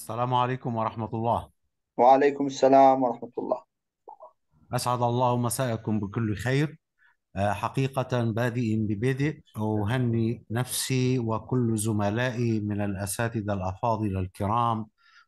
السلام عليكم ورحمة الله وعليكم السلام ورحمة الله أسعد الله مساءكم بكل خير آه، حقيقة بادئ ببدء أهني نفسي وكل زملائي من الأساتذة الأفاضل الكرام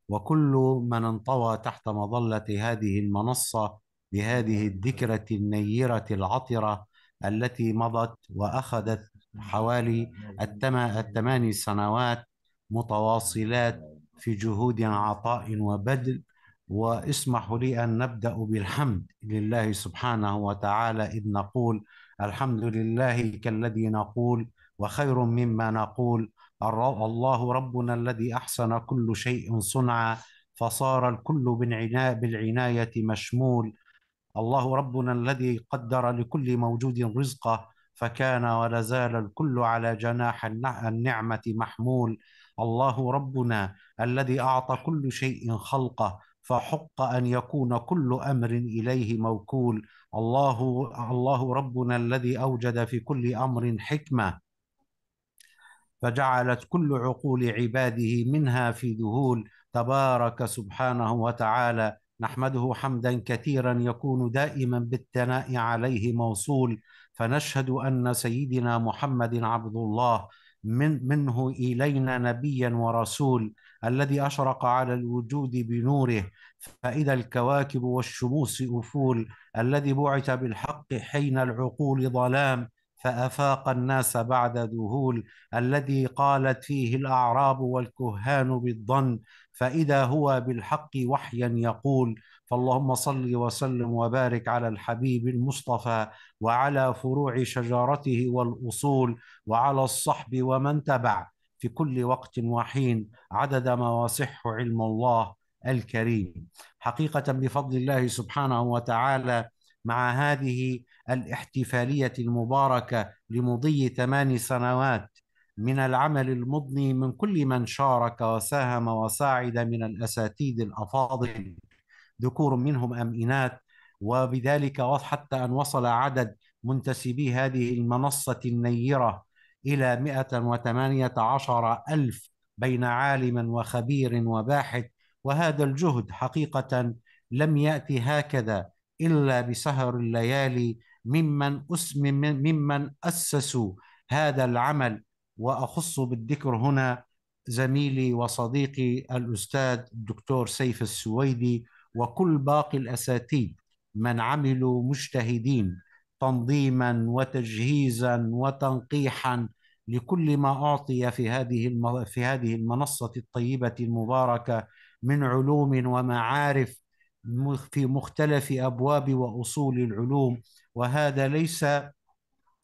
وكل من انطوى تحت مظلة هذه المنصة بهذه الذكرة النيرة العطرة التي مضت وأخذت حوالي الثماني سنوات متواصلات في جهود عطاء وبذل واسمحوا لي ان نبدا بالحمد لله سبحانه وتعالى اذ نقول الحمد لله كالذي نقول وخير مما نقول الله ربنا الذي احسن كل شيء صنعا فصار الكل بالعنايه مشمول الله ربنا الذي قدر لكل موجود رزقه فكان ولا زال الكل على جناح النعمه محمول الله ربنا الذي اعطى كل شيء خلقه فحق ان يكون كل امر اليه موكول الله الله ربنا الذي اوجد في كل امر حكمه فجعلت كل عقول عباده منها في ذهول تبارك سبحانه وتعالى نحمده حمدا كثيرا يكون دائما بالثناء عليه موصول فنشهد ان سيدنا محمد عبد الله من منه الينا نبيا ورسول الذي اشرق على الوجود بنوره فاذا الكواكب والشموس افول الذي بعث بالحق حين العقول ظلام فافاق الناس بعد ذهول الذي قالت فيه الاعراب والكهان بالظن فاذا هو بالحق وحيا يقول فاللهم صل وسلم وبارك على الحبيب المصطفى وعلى فروع شجرته والاصول وعلى الصحب ومن تبع في كل وقت وحين عدد ما وصح علم الله الكريم حقيقه بفضل الله سبحانه وتعالى مع هذه الاحتفاليه المباركه لمضي ثمان سنوات من العمل المضني من كل من شارك وساهم وساعد من الاساتيد الافاضل ذكور منهم أم إناث وبذلك حتى أن وصل عدد منتسبي هذه المنصة النيرة إلى 118 ألف بين عالم وخبير وباحث وهذا الجهد حقيقة لم يأتي هكذا إلا بسهر الليالي ممن أسم ممن أسسوا هذا العمل وأخص بالذكر هنا زميلي وصديقي الأستاذ الدكتور سيف السويدي وكل باقي الأساتيد من عملوا مجتهدين تنظيما وتجهيزا وتنقيحا لكل ما أعطي في هذه في هذه المنصة الطيبة المباركة من علوم ومعارف في مختلف أبواب وأصول العلوم وهذا ليس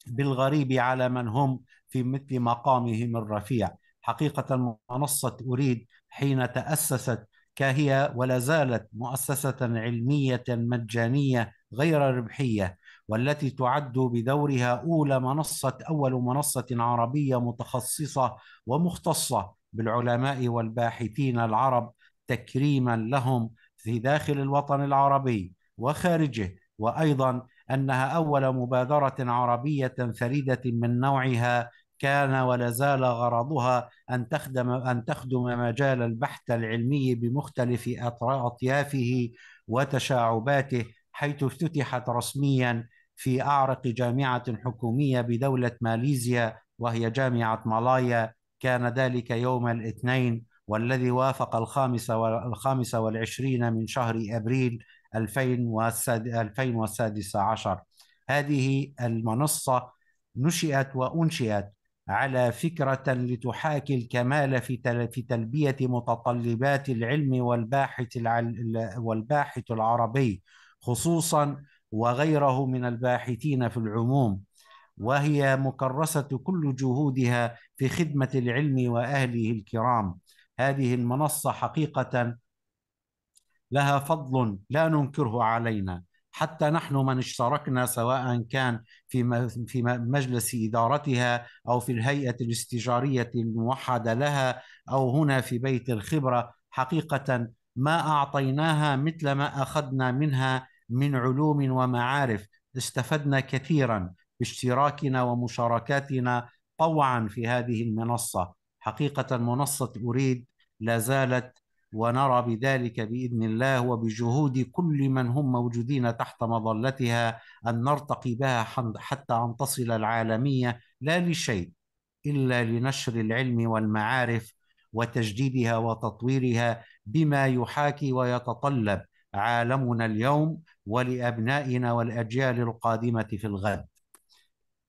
بالغريب على من هم في مثل مقامهم الرفيع حقيقة منصة أريد حين تأسست كهي ولا زالت مؤسسة علمية مجانية غير ربحية والتي تعد بدورها أولى منصة أول منصة عربية متخصصة ومختصة بالعلماء والباحثين العرب تكريما لهم في داخل الوطن العربي وخارجه وأيضا أنها أول مبادرة عربية فريدة من نوعها كان ولا زال غرضها أن تخدم أن تخدم مجال البحث العلمي بمختلف أطيافه وتشعباته حيث افتتحت رسميا في أعرق جامعة حكومية بدولة ماليزيا وهي جامعة مالايا كان ذلك يوم الاثنين والذي وافق الخامس والخامس والعشرين من شهر أبريل 2016 هذه المنصة نشئت وأنشئت على فكرة لتحاكي الكمال في في تلبية متطلبات العلم والباحث والباحث العربي خصوصا وغيره من الباحثين في العموم وهي مكرسة كل جهودها في خدمة العلم وأهله الكرام هذه المنصة حقيقة لها فضل لا ننكره علينا حتى نحن من اشتركنا سواء كان في في مجلس ادارتها او في الهيئه الاستشاريه الموحده لها او هنا في بيت الخبره حقيقه ما اعطيناها مثل ما اخذنا منها من علوم ومعارف استفدنا كثيرا باشتراكنا ومشاركاتنا طوعا في هذه المنصه حقيقه منصه اريد لا زالت ونرى بذلك باذن الله وبجهود كل من هم موجودين تحت مظلتها ان نرتقي بها حتى ان تصل العالميه لا لشيء الا لنشر العلم والمعارف وتجديدها وتطويرها بما يحاكي ويتطلب عالمنا اليوم ولابنائنا والاجيال القادمه في الغد.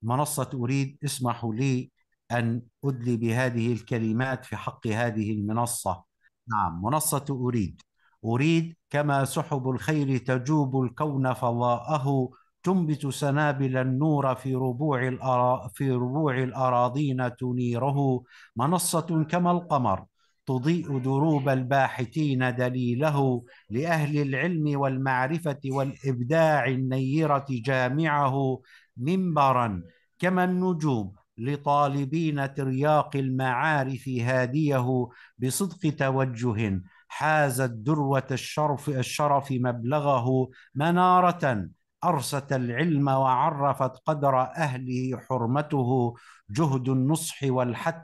منصه اريد اسمحوا لي ان ادلي بهذه الكلمات في حق هذه المنصه نعم منصة أريد أريد كما سحب الخير تجوب الكون فضاءه تنبت سنابل النور في ربوع الأرا... في ربوع الأراضين تنيره منصة كما القمر تضيء دروب الباحثين دليله لأهل العلم والمعرفة والإبداع النيرة جامعه منبرا كما النجوم لطالبين ترياق المعارف هاديه بصدق توجه حازت ذروه الشرف الشرف مبلغه مناره أرست العلم وعرفت قدر أهله حرمته جهد النصح والحث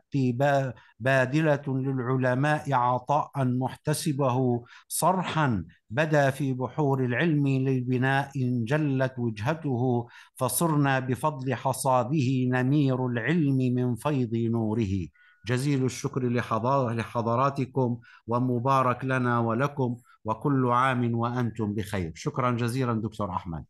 بادلة للعلماء عطاء محتسبه صرحا بدا في بحور العلم للبناء جلت وجهته فصرنا بفضل حصاده نمير العلم من فيض نوره جزيل الشكر لحضراتكم ومبارك لنا ولكم وكل عام وأنتم بخير شكرا جزيلا دكتور أحمد